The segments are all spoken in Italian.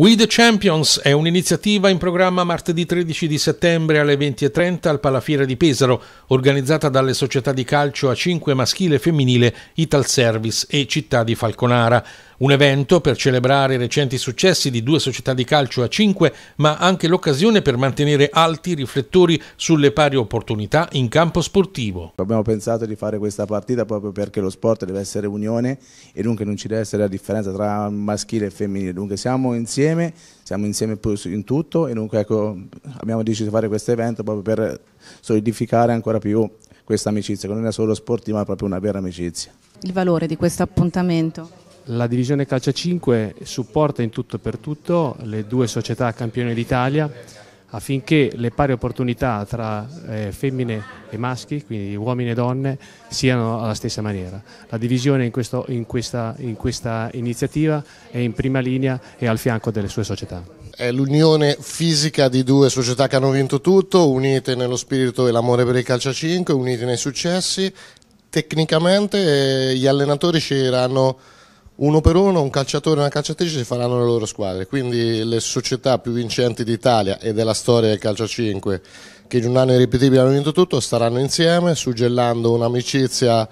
We the Champions è un'iniziativa in programma martedì 13 di settembre alle 20.30 al Palafiera di Pesaro, organizzata dalle società di calcio a 5 maschile e femminile Ital Service e Città di Falconara. Un evento per celebrare i recenti successi di due società di calcio a 5, ma anche l'occasione per mantenere alti i riflettori sulle pari opportunità in campo sportivo. Abbiamo pensato di fare questa partita proprio perché lo sport deve essere unione e dunque non ci deve essere la differenza tra maschile e femminile, dunque siamo insieme insieme, siamo insieme in tutto e dunque ecco, abbiamo deciso di fare questo evento proprio per solidificare ancora più questa amicizia, che non è solo sportiva ma proprio una vera amicizia. Il valore di questo appuntamento? La divisione calcia 5 supporta in tutto e per tutto le due società campioni d'Italia affinché le pari opportunità tra eh, femmine e maschi, quindi uomini e donne, siano alla stessa maniera. La divisione in, questo, in, questa, in questa iniziativa è in prima linea e al fianco delle sue società è l'unione fisica di due società che hanno vinto tutto, unite nello spirito e l'amore per il calcio a 5, unite nei successi. Tecnicamente eh, gli allenatori sceglieranno uno per uno un calciatore e una calciatrice faranno le loro squadre, quindi le società più vincenti d'Italia e della storia del calcio 5 che in un anno irripetibile hanno vinto tutto staranno insieme suggellando un'amicizia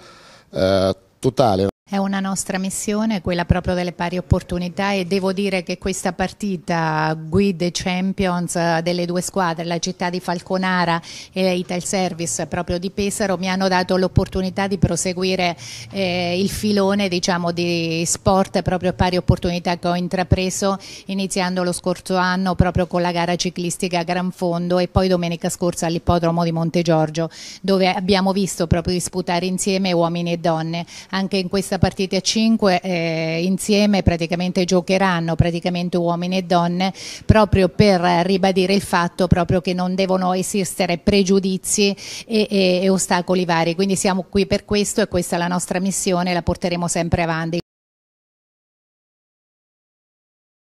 eh, totale. È una nostra missione, quella proprio delle pari opportunità e devo dire che questa partita guide champions delle due squadre, la città di Falconara e Ital Service proprio di Pesaro, mi hanno dato l'opportunità di proseguire eh, il filone diciamo, di sport proprio pari opportunità che ho intrapreso iniziando lo scorso anno proprio con la gara ciclistica a Gran Fondo e poi domenica scorsa all'ippodromo di Monte Giorgio dove abbiamo visto proprio disputare insieme uomini e donne. Anche in questa pesca partite a 5 eh, insieme praticamente giocheranno praticamente uomini e donne proprio per ribadire il fatto proprio che non devono esistere pregiudizi e, e, e ostacoli vari quindi siamo qui per questo e questa è la nostra missione la porteremo sempre avanti